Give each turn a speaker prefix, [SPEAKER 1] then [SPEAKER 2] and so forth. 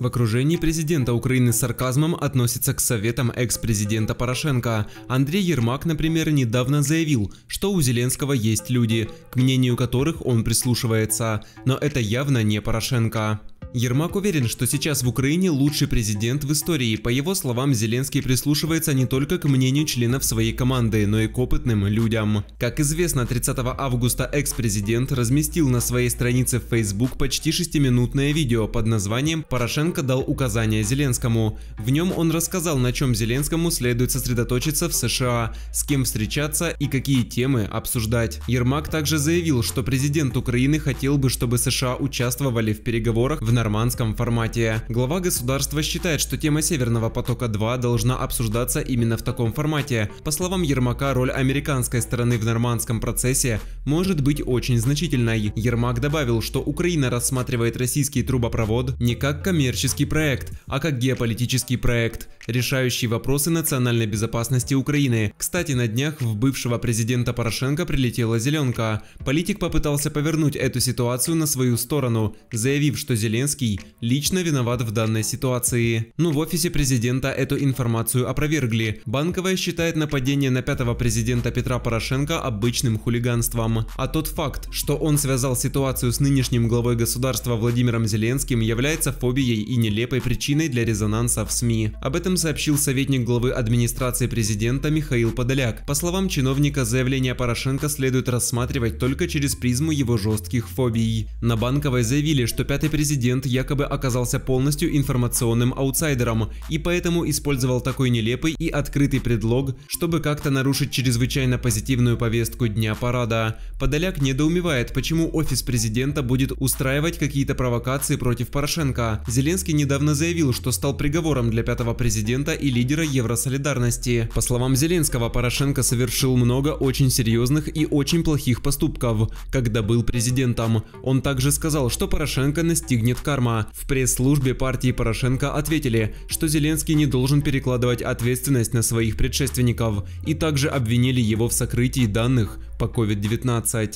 [SPEAKER 1] В окружении президента Украины с сарказмом относится к советам экс-президента Порошенко. Андрей Ермак, например, недавно заявил, что у Зеленского есть люди, к мнению которых он прислушивается. Но это явно не Порошенко. Ермак уверен, что сейчас в Украине лучший президент в истории. По его словам, Зеленский прислушивается не только к мнению членов своей команды, но и к опытным людям. Как известно, 30 августа экс-президент разместил на своей странице в Facebook почти шестиминутное видео под названием «Порошенко дал указания Зеленскому». В нем он рассказал, на чем Зеленскому следует сосредоточиться в США, с кем встречаться и какие темы обсуждать. Ермак также заявил, что президент Украины хотел бы, чтобы США участвовали в переговорах в нормальном нормандском формате. Глава государства считает, что тема Северного потока-2 должна обсуждаться именно в таком формате. По словам Ермака, роль американской стороны в нормандском процессе может быть очень значительной. Ермак добавил, что Украина рассматривает российский трубопровод не как коммерческий проект, а как геополитический проект решающий вопросы национальной безопасности Украины. Кстати, на днях в бывшего президента Порошенко прилетела зеленка. Политик попытался повернуть эту ситуацию на свою сторону, заявив, что Зеленский лично виноват в данной ситуации. Но ну, в офисе президента эту информацию опровергли. Банковая считает нападение на пятого президента Петра Порошенко обычным хулиганством. А тот факт, что он связал ситуацию с нынешним главой государства Владимиром Зеленским, является фобией и нелепой причиной для резонанса в СМИ. Об этом сообщил советник главы администрации президента Михаил Подоляк. По словам чиновника, заявление Порошенко следует рассматривать только через призму его жестких фобий. На Банковой заявили, что пятый президент якобы оказался полностью информационным аутсайдером и поэтому использовал такой нелепый и открытый предлог, чтобы как-то нарушить чрезвычайно позитивную повестку дня парада. Подоляк недоумевает, почему офис президента будет устраивать какие-то провокации против Порошенко. Зеленский недавно заявил, что стал приговором для пятого президента президента и лидера Евросолидарности. По словам Зеленского, Порошенко совершил много очень серьезных и очень плохих поступков, когда был президентом. Он также сказал, что Порошенко настигнет карма. В пресс-службе партии Порошенко ответили, что Зеленский не должен перекладывать ответственность на своих предшественников и также обвинили его в сокрытии данных по COVID-19.